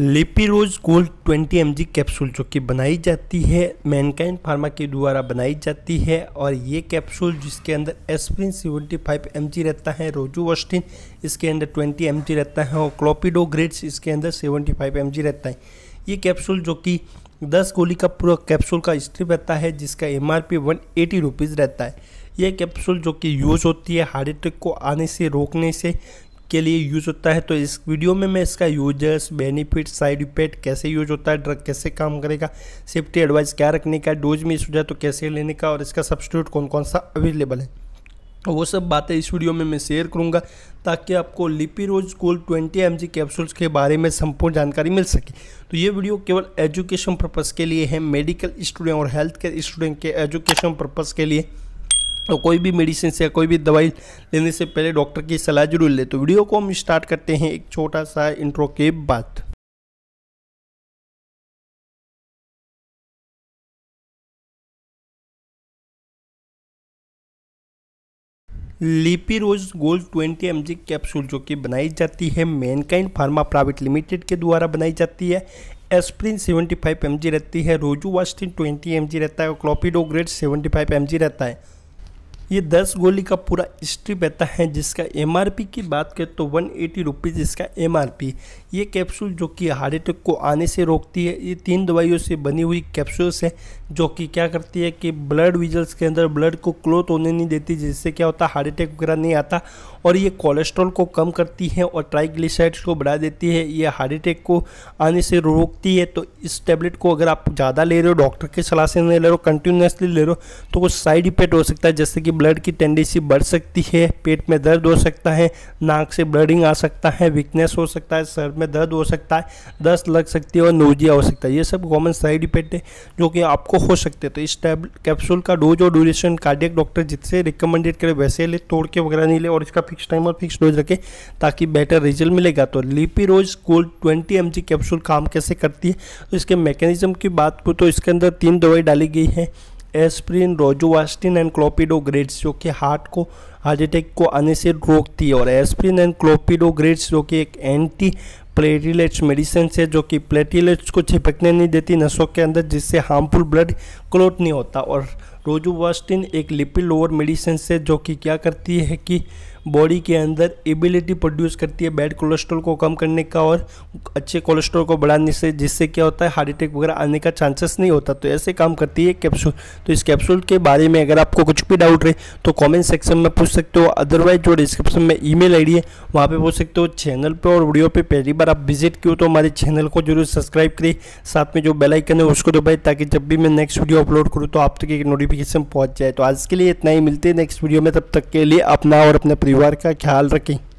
लिपिरोज gold 20 M capsule जो कि बनाई जाती है मैनकाइंड फार्मा के द्वारा बनाई जाती है और ये कैप्सूल जिसके अंदर एस्प्रिन 75 एम रहता है रोजोवस्टिन इसके अंदर 20 एम रहता है और क्लोपिडो ग्रेड्स इसके अंदर 75 एम रहता है ये कैप्सूल जो कि 10 गोली का पूरा कैप्सूल का स्ट्रिप रहता है जिसका M R P one eighty रहता है यह कैप्सूल जो कि यूज़ होती है हार्ट अटैक को आने से रोकने से के लिए यूज़ होता है तो इस वीडियो में मैं इसका यूजर्स बेनिफिट साइड इफेक्ट कैसे यूज होता है ड्रग कैसे काम करेगा सेफ्टी एडवाइस क्या रखने का डोज में सुझा तो कैसे लेने का और इसका सब्सिट्यूट कौन कौन सा अवेलेबल है तो वो सब बातें इस वीडियो में मैं शेयर करूंगा ताकि आपको लिपी रोज गोल ट्वेंटी एम कैप्सूल्स के बारे में संपूर्ण जानकारी मिल सके तो ये वीडियो केवल एजुकेशन पर्पज़ के लिए है मेडिकल स्टूडेंट और हेल्थ केयर स्टूडेंट के एजुकेशन पर्पज़ के लिए तो कोई भी मेडिसिन या कोई भी दवाई लेने से पहले डॉक्टर की सलाह जरूर ले तो वीडियो को हम स्टार्ट करते हैं एक छोटा सा इंट्रो के बाद लिपी रोज गोल्ड 20 एम कैप्सूल जो कि बनाई जाती है मैनकाइंड फार्मा प्राइवेट लिमिटेड के द्वारा बनाई जाती है एस्प्रिन 75 एम रहती है रोजू वास्टिन ट्वेंटी एम रहता है और क्लोपिडोग्रेड सेवेंटी फाइव रहता है ये दस गोली का पूरा स्ट्रिप रहता है जिसका एम की बात करें तो वन एटी रुपीज़ इसका एम ये कैप्सूल जो कि हार्ट अटैक को आने से रोकती है ये तीन दवाइयों से बनी हुई कैप्सूल्स हैं जो कि क्या करती है कि ब्लड विजल्स के अंदर ब्लड को क्लोथ होने नहीं देती जिससे क्या होता है हार्ट अटैक वगैरह नहीं आता और ये कोलेस्ट्रॉल को कम करती है और ट्राइग्लिसराइड्स को बढ़ा देती है ये हार्ट अटैक को आने से रोकती है तो इस टेबलेट को अगर आप ज़्यादा ले रहे हो डॉक्टर की सलाह से नहीं ले रहे हो कंटिन्यूसली ले रहे हो तो कुछ साइड इफेक्ट हो सकता है जैसे कि ब्लड की टेंडेंसी बढ़ सकती है पेट में दर्द हो सकता है नाक से ब्लडिंग आ सकता है वीकनेस हो सकता है सर में में दर्द हो सकता है दस्त लग सकती है और नोजिया हो सकता है ये सब कॉमन साइड इफेक्ट है जो कि आपको हो सकते हैं तो इस टैब कैप्सूल का डोज और ड्यूरेशन कार्डियक डॉक्टर जिससे रिकमेंडेड करे वैसे ले तोड़ के वगैरह नहीं ले और इसका फिक्स टाइम और फिक्स डोज रखें ताकि बेटर रिजल्ट मिलेगा तो लिपी रोज कोल्ड ट्वेंटी एम कैप्सूल काम कैसे करती है तो इसके मैकेनिज्म की बात को तो इसके अंदर तीन दवाई डाली गई है एस्प्रिन रोजोवास्टिन एंड क्लोपिडोग्रेड्स जो कि हार्ट को हार्ट अटैक को आने से रोकती है और एस्प्रिन एंड क्लोपिडोग्रेड्स जो कि एक एंटी प्लेटिलेट्स मेडिसिन है जो कि प्लेटिलेट्स को छिपकने नहीं देती नसों के अंदर जिससे हार्मफुल ब्लड क्लोट नहीं होता और रोजोवास्टिन एक लिपिड लोअर मेडिसिन से जो कि क्या करती है कि बॉडी के अंदर एबिलिटी प्रोड्यूस करती है बैड कोलेस्ट्रॉल को कम करने का और अच्छे कोलेस्ट्रॉल को बढ़ाने से जिससे क्या होता है हार्ट अटैक वगैरह आने का चांसेस नहीं होता तो ऐसे काम करती है कैप्सूल तो इस कैप्सूल के बारे में अगर आपको कुछ भी डाउट रहे तो कमेंट सेक्शन में पूछ सकते हो अदरवाइज जो डिस्क्रिप्शन में ई मेल है वहाँ पर पूछ सकते हो चैनल पर और वीडियो पर पहली बार आप विजिट करो तो हमारे चैनल को जरूर सब्सक्राइब करिए साथ में जो बेलाइकन है उसको दबाए ताकि जब भी मैं नेक्स्ट वीडियो अपलोड करूँ तो आप तक एक नोटिफिक नोटिफिकेशन पहुँच जाए तो आज के लिए इतना ही मिलते हैं नेक्स्ट वीडियो में तब तक के लिए अपना और अपने परिवार का ख्याल रखें